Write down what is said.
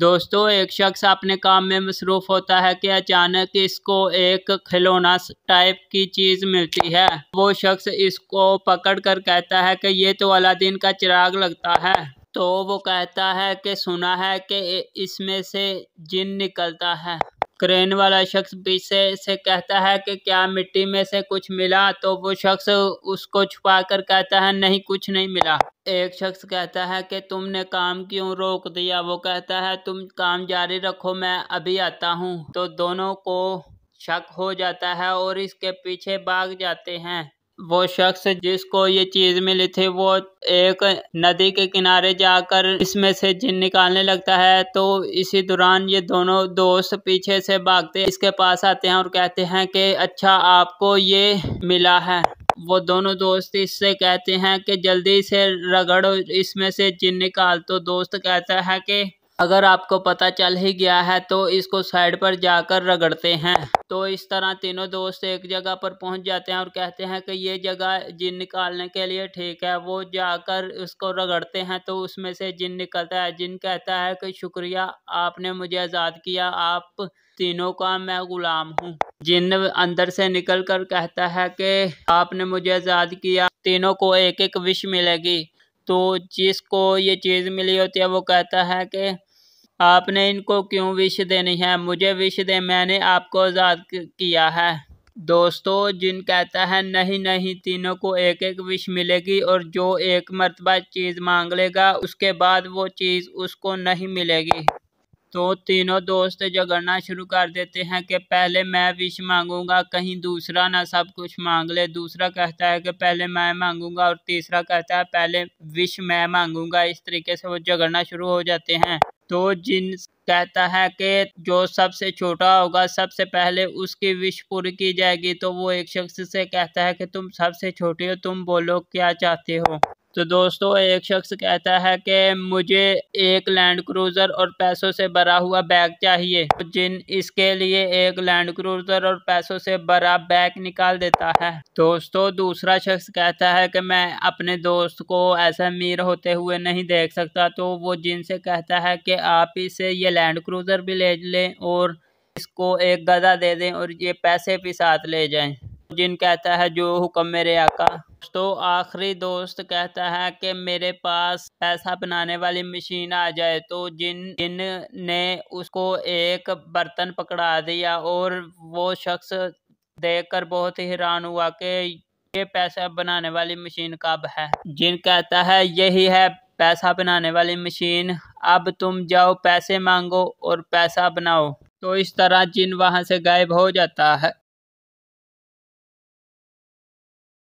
दोस्तों एक शख्स अपने काम में मसरूफ़ होता है कि अचानक इसको एक खिलौना टाइप की चीज़ मिलती है वो शख्स इसको पकड़ कर कहता है कि ये तो अलादीन का चिराग लगता है तो वो कहता है कि सुना है कि इसमें से जिन निकलता है क्रेन वाला शख्स पीछे से कहता है कि क्या मिट्टी में से कुछ मिला तो वो शख्स उसको छुपा कर कहता है नहीं कुछ नहीं मिला एक शख्स कहता है कि तुमने काम क्यों रोक दिया वो कहता है तुम काम जारी रखो मैं अभी आता हूँ तो दोनों को शक हो जाता है और इसके पीछे भाग जाते हैं वो शख्स जिसको ये चीज़ मिली थी वो एक नदी के किनारे जाकर इसमें से जिन निकालने लगता है तो इसी दौरान ये दोनों दोस्त पीछे से भागते इसके पास आते हैं और कहते हैं कि अच्छा आपको ये मिला है वो दोनों दोस्त इससे कहते हैं कि जल्दी से रगड़ो इसमें से जिन निकाल तो दोस्त कहता है कि अगर आपको पता चल ही गया है तो इसको साइड पर जाकर रगड़ते हैं तो इस तरह तीनों दोस्त एक जगह पर पहुंच जाते हैं और कहते हैं कि ये जगह जिन निकालने के लिए ठीक है वो जाकर उसको रगड़ते हैं तो उसमें से जिन निकलता है जिन कहता है कि शुक्रिया आपने मुझे आज़ाद किया आप तीनों का मैं गुलाम हूँ जिन अंदर से निकल कर कहता है कि आपने मुझे आज़ाद किया तीनों को एक एक विश मिलेगी तो जिसको ये चीज़ मिली होती है वो कहता है कि आपने इनको क्यों विश देनी है मुझे विश दे मैंने आपको आज़ाद किया है दोस्तों जिन कहता है नहीं नहीं तीनों को एक एक विश मिलेगी और जो एक मरतबा चीज़ मांग लेगा उसके बाद वो चीज़ उसको नहीं मिलेगी तो तीनों दोस्त झगड़ना शुरू कर देते हैं कि पहले मैं विश मांगूंगा कहीं दूसरा ना सब कुछ मांग ले दूसरा कहता है कि पहले मैं मांगूंगा और तीसरा कहता है पहले विश मैं मांगूंगा इस तरीके से वो झगड़ना शुरू हो जाते हैं तो जिन कहता है कि जो सबसे छोटा होगा सबसे पहले उसकी विश पूरी की जाएगी तो वो एक शख्स से कहता है कि तुम सबसे छोटे हो तुम बोलो क्या चाहते हो तो दोस्तों एक शख्स कहता है कि मुझे एक लैंड क्रूज़र और पैसों से भरा हुआ बैग चाहिए जिन इसके लिए एक लैंड क्रूज़र और पैसों से भरा बैग निकाल देता है दोस्तों दूसरा शख्स कहता है कि मैं अपने दोस्त को ऐसा अमीर होते हुए नहीं देख सकता तो वो जिन से कहता है कि आप इसे ये लैंड क्रूज़र भी ले लें और इसको एक गदा दे दें और ये पैसे भी साथ ले जाए जिन कहता है जो हुक्म मेरे आका तो आखिरी दोस्त कहता है कि मेरे पास पैसा बनाने वाली मशीन आ जाए तो जिन जिन ने उसको एक बर्तन पकड़ा दिया और वो शख्स देखकर बहुत ही हैरान हुआ कि ये पैसा बनाने वाली मशीन कब है जिन कहता है यही है पैसा बनाने वाली मशीन अब तुम जाओ पैसे मांगो और पैसा बनाओ तो इस तरह जिन वहाँ से गायब हो जाता है